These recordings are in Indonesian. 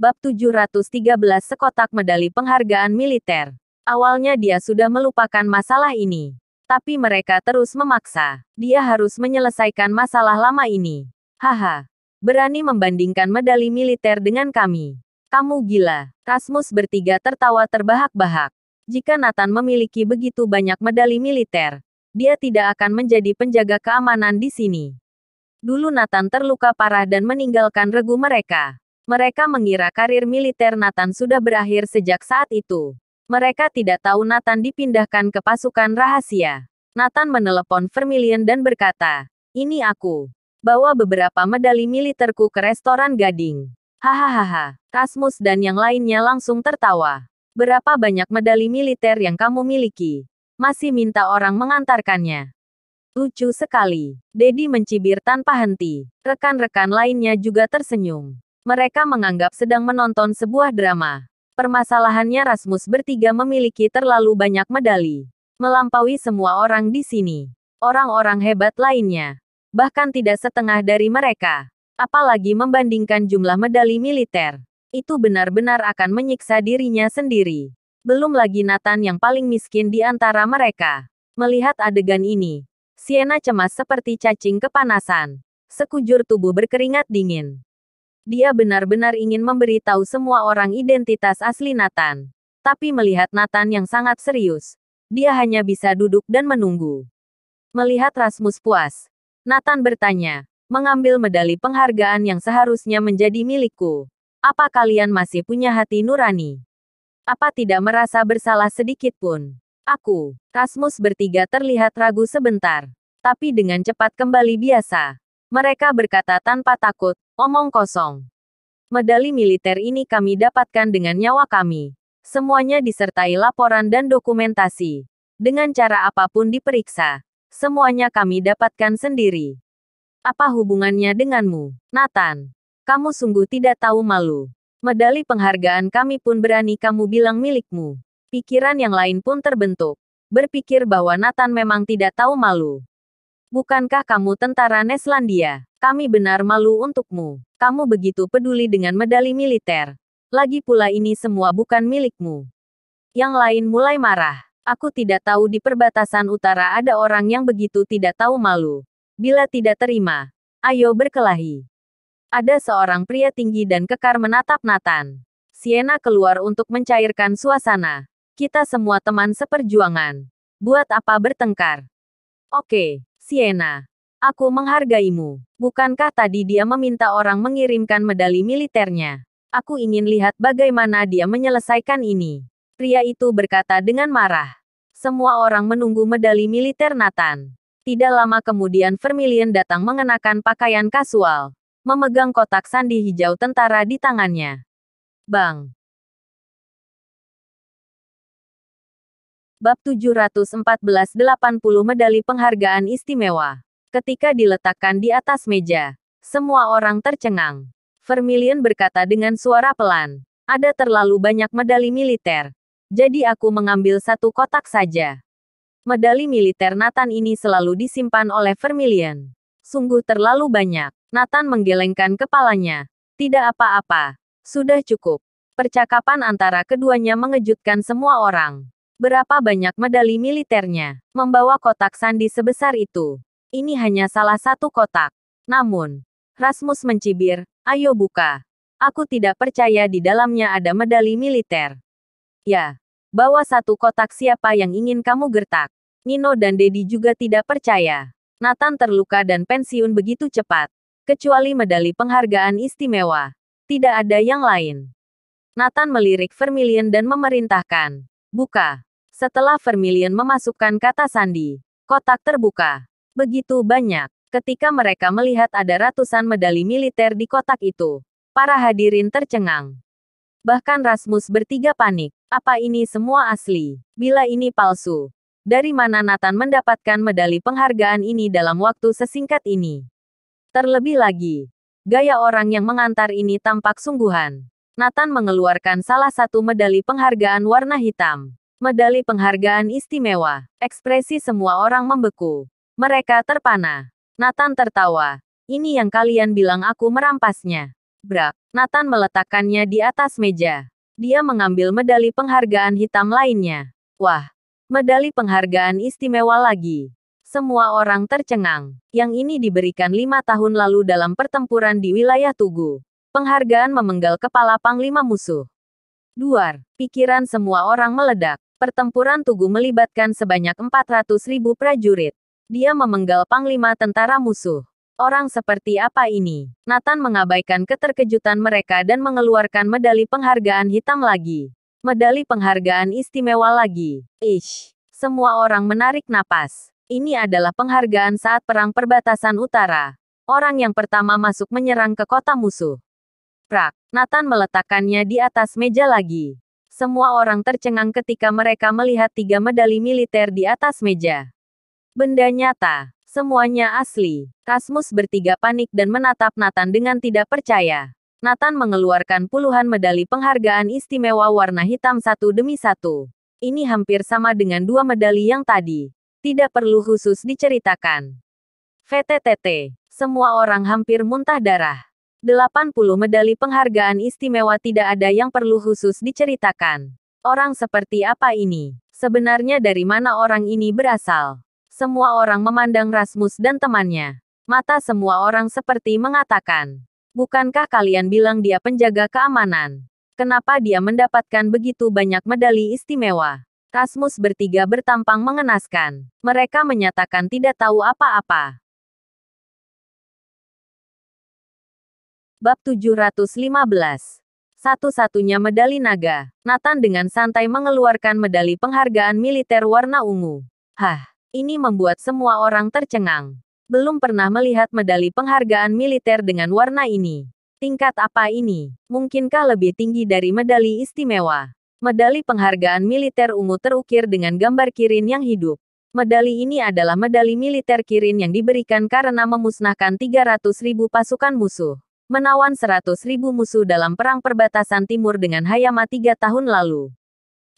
bab 713 sekotak medali penghargaan militer. Awalnya dia sudah melupakan masalah ini. Tapi mereka terus memaksa. Dia harus menyelesaikan masalah lama ini. Haha. Berani membandingkan medali militer dengan kami. Kamu gila. Rasmus bertiga tertawa terbahak-bahak. Jika Nathan memiliki begitu banyak medali militer, dia tidak akan menjadi penjaga keamanan di sini. Dulu Nathan terluka parah dan meninggalkan regu mereka. Mereka mengira karir militer Nathan sudah berakhir sejak saat itu. Mereka tidak tahu Nathan dipindahkan ke pasukan rahasia. Nathan menelepon Vermilion dan berkata, Ini aku. Bawa beberapa medali militerku ke restoran Gading. Hahaha. Rasmus dan yang lainnya langsung tertawa. Berapa banyak medali militer yang kamu miliki? Masih minta orang mengantarkannya. Lucu sekali. Dedi mencibir tanpa henti. Rekan-rekan lainnya juga tersenyum. Mereka menganggap sedang menonton sebuah drama. Permasalahannya Rasmus bertiga memiliki terlalu banyak medali. Melampaui semua orang di sini. Orang-orang hebat lainnya. Bahkan tidak setengah dari mereka. Apalagi membandingkan jumlah medali militer. Itu benar-benar akan menyiksa dirinya sendiri. Belum lagi Nathan yang paling miskin di antara mereka. Melihat adegan ini, Siena cemas seperti cacing kepanasan. Sekujur tubuh berkeringat dingin. Dia benar-benar ingin memberitahu semua orang identitas asli Nathan. Tapi melihat Nathan yang sangat serius, dia hanya bisa duduk dan menunggu. Melihat Rasmus puas, Nathan bertanya, mengambil medali penghargaan yang seharusnya menjadi milikku. Apa kalian masih punya hati nurani? Apa tidak merasa bersalah sedikit pun? Aku, Rasmus bertiga terlihat ragu sebentar, tapi dengan cepat kembali biasa. Mereka berkata tanpa takut, Omong kosong. Medali militer ini kami dapatkan dengan nyawa kami. Semuanya disertai laporan dan dokumentasi. Dengan cara apapun diperiksa. Semuanya kami dapatkan sendiri. Apa hubungannya denganmu, Nathan? Kamu sungguh tidak tahu malu. Medali penghargaan kami pun berani kamu bilang milikmu. Pikiran yang lain pun terbentuk. Berpikir bahwa Nathan memang tidak tahu malu. Bukankah kamu tentara Neslandia? Kami benar malu untukmu. Kamu begitu peduli dengan medali militer. Lagi pula ini semua bukan milikmu. Yang lain mulai marah. Aku tidak tahu di perbatasan utara ada orang yang begitu tidak tahu malu. Bila tidak terima, ayo berkelahi. Ada seorang pria tinggi dan kekar menatap Nathan. Siena keluar untuk mencairkan suasana. Kita semua teman seperjuangan. Buat apa bertengkar? Oke, Siena. Aku menghargaimu. Bukankah tadi dia meminta orang mengirimkan medali militernya? Aku ingin lihat bagaimana dia menyelesaikan ini. Pria itu berkata dengan marah. Semua orang menunggu medali militer Nathan. Tidak lama kemudian Vermilion datang mengenakan pakaian kasual. Memegang kotak sandi hijau tentara di tangannya. Bang, Bab 714-80 Medali Penghargaan Istimewa. Ketika diletakkan di atas meja, semua orang tercengang. Vermilion berkata dengan suara pelan, ada terlalu banyak medali militer. Jadi aku mengambil satu kotak saja. Medali militer Nathan ini selalu disimpan oleh Vermilion. Sungguh terlalu banyak. Nathan menggelengkan kepalanya. Tidak apa-apa. Sudah cukup. Percakapan antara keduanya mengejutkan semua orang. Berapa banyak medali militernya membawa kotak sandi sebesar itu? Ini hanya salah satu kotak. Namun, Rasmus mencibir, ayo buka. Aku tidak percaya di dalamnya ada medali militer. Ya, bawa satu kotak siapa yang ingin kamu gertak. Nino dan Dedi juga tidak percaya. Nathan terluka dan pensiun begitu cepat. Kecuali medali penghargaan istimewa. Tidak ada yang lain. Nathan melirik Vermilion dan memerintahkan. Buka. Setelah Vermilion memasukkan kata sandi, kotak terbuka. Begitu banyak. Ketika mereka melihat ada ratusan medali militer di kotak itu, para hadirin tercengang. Bahkan Rasmus bertiga panik. Apa ini semua asli? Bila ini palsu, dari mana Nathan mendapatkan medali penghargaan ini dalam waktu sesingkat ini? Terlebih lagi, gaya orang yang mengantar ini tampak sungguhan. Nathan mengeluarkan salah satu medali penghargaan warna hitam. Medali penghargaan istimewa. Ekspresi semua orang membeku. Mereka terpana. Nathan tertawa. Ini yang kalian bilang aku merampasnya. Brak. Nathan meletakkannya di atas meja. Dia mengambil medali penghargaan hitam lainnya. Wah. Medali penghargaan istimewa lagi. Semua orang tercengang. Yang ini diberikan lima tahun lalu dalam pertempuran di wilayah Tugu. Penghargaan memenggal kepala panglima musuh. Duar, pikiran semua orang meledak. Pertempuran Tugu melibatkan sebanyak 400 ribu prajurit. Dia memenggal panglima tentara musuh. Orang seperti apa ini? Nathan mengabaikan keterkejutan mereka dan mengeluarkan medali penghargaan hitam lagi. Medali penghargaan istimewa lagi. Ish. Semua orang menarik napas. Ini adalah penghargaan saat perang perbatasan utara. Orang yang pertama masuk menyerang ke kota musuh. Prak. Nathan meletakkannya di atas meja lagi. Semua orang tercengang ketika mereka melihat tiga medali militer di atas meja. Benda nyata, semuanya asli. Kasmus bertiga panik dan menatap Nathan dengan tidak percaya. Nathan mengeluarkan puluhan medali penghargaan istimewa warna hitam satu demi satu. Ini hampir sama dengan dua medali yang tadi. Tidak perlu khusus diceritakan. VTTT, semua orang hampir muntah darah. 80 medali penghargaan istimewa tidak ada yang perlu khusus diceritakan. Orang seperti apa ini? Sebenarnya dari mana orang ini berasal? Semua orang memandang Rasmus dan temannya. Mata semua orang seperti mengatakan, "Bukankah kalian bilang dia penjaga keamanan? Kenapa dia mendapatkan begitu banyak medali istimewa?" Rasmus bertiga bertampang mengenaskan. Mereka menyatakan tidak tahu apa-apa. Bab 715. Satu-satunya medali naga. Nathan dengan santai mengeluarkan medali penghargaan militer warna ungu. Hah, ini membuat semua orang tercengang. Belum pernah melihat medali penghargaan militer dengan warna ini. Tingkat apa ini? Mungkinkah lebih tinggi dari medali istimewa? Medali penghargaan militer ungu terukir dengan gambar kirin yang hidup. Medali ini adalah medali militer Kirin yang diberikan karena memusnahkan 300.000 pasukan musuh menawan ribu musuh dalam perang perbatasan timur dengan Hayama tiga tahun lalu.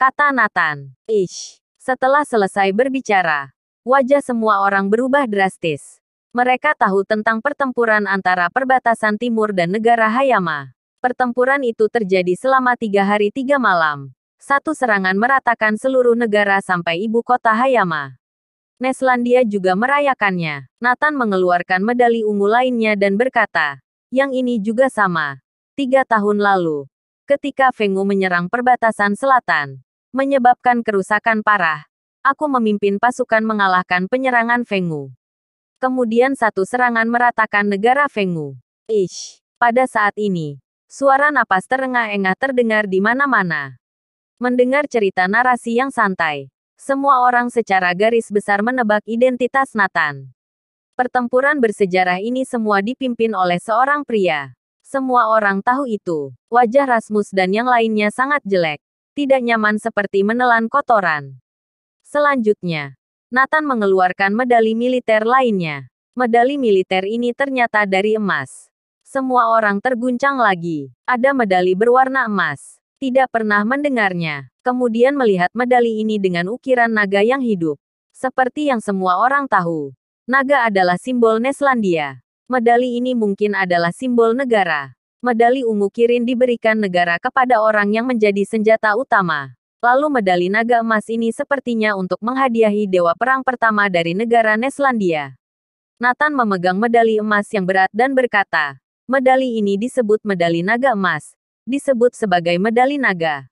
Kata Nathan. Ish. Setelah selesai berbicara, wajah semua orang berubah drastis. Mereka tahu tentang pertempuran antara perbatasan timur dan negara Hayama. Pertempuran itu terjadi selama tiga hari tiga malam. Satu serangan meratakan seluruh negara sampai ibu kota Hayama. Neslandia juga merayakannya. Nathan mengeluarkan medali ungu lainnya dan berkata, yang ini juga sama. Tiga tahun lalu, ketika Fengu menyerang perbatasan selatan, menyebabkan kerusakan parah, aku memimpin pasukan mengalahkan penyerangan Fengu. Kemudian satu serangan meratakan negara Fengu. Ish, pada saat ini, suara napas terengah-engah terdengar di mana-mana. Mendengar cerita narasi yang santai, semua orang secara garis besar menebak identitas Nathan. Pertempuran bersejarah ini semua dipimpin oleh seorang pria. Semua orang tahu itu. Wajah Rasmus dan yang lainnya sangat jelek. Tidak nyaman seperti menelan kotoran. Selanjutnya, Nathan mengeluarkan medali militer lainnya. Medali militer ini ternyata dari emas. Semua orang terguncang lagi. Ada medali berwarna emas. Tidak pernah mendengarnya. Kemudian melihat medali ini dengan ukiran naga yang hidup. Seperti yang semua orang tahu, Naga adalah simbol Neslandia. Medali ini mungkin adalah simbol negara. Medali ungu kirin diberikan negara kepada orang yang menjadi senjata utama. Lalu medali naga emas ini sepertinya untuk menghadiahi dewa perang pertama dari negara Neslandia. Nathan memegang medali emas yang berat dan berkata, medali ini disebut medali naga emas, disebut sebagai medali naga.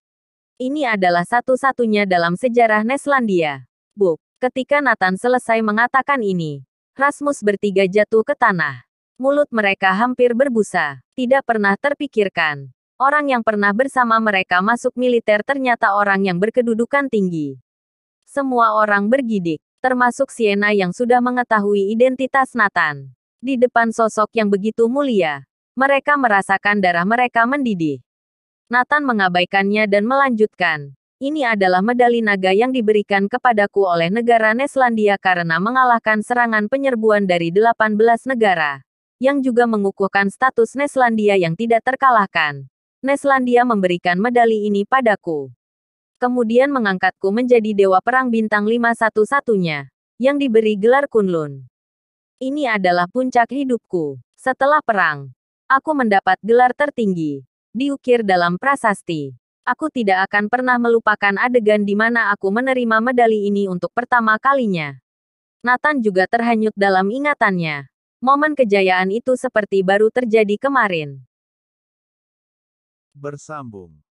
Ini adalah satu-satunya dalam sejarah Neslandia. Buk. Ketika Nathan selesai mengatakan ini, Rasmus bertiga jatuh ke tanah. Mulut mereka hampir berbusa, tidak pernah terpikirkan. Orang yang pernah bersama mereka masuk militer ternyata orang yang berkedudukan tinggi. Semua orang bergidik, termasuk Siena yang sudah mengetahui identitas Nathan. Di depan sosok yang begitu mulia, mereka merasakan darah mereka mendidih. Nathan mengabaikannya dan melanjutkan. Ini adalah medali naga yang diberikan kepadaku oleh negara Neslandia karena mengalahkan serangan penyerbuan dari 18 negara, yang juga mengukuhkan status Neslandia yang tidak terkalahkan. Neslandia memberikan medali ini padaku. Kemudian mengangkatku menjadi Dewa Perang Bintang 5 satu-satunya, yang diberi gelar Kunlun. Ini adalah puncak hidupku. Setelah perang, aku mendapat gelar tertinggi, diukir dalam prasasti. Aku tidak akan pernah melupakan adegan di mana aku menerima medali ini untuk pertama kalinya. Nathan juga terhanyut dalam ingatannya. Momen kejayaan itu seperti baru terjadi kemarin. Bersambung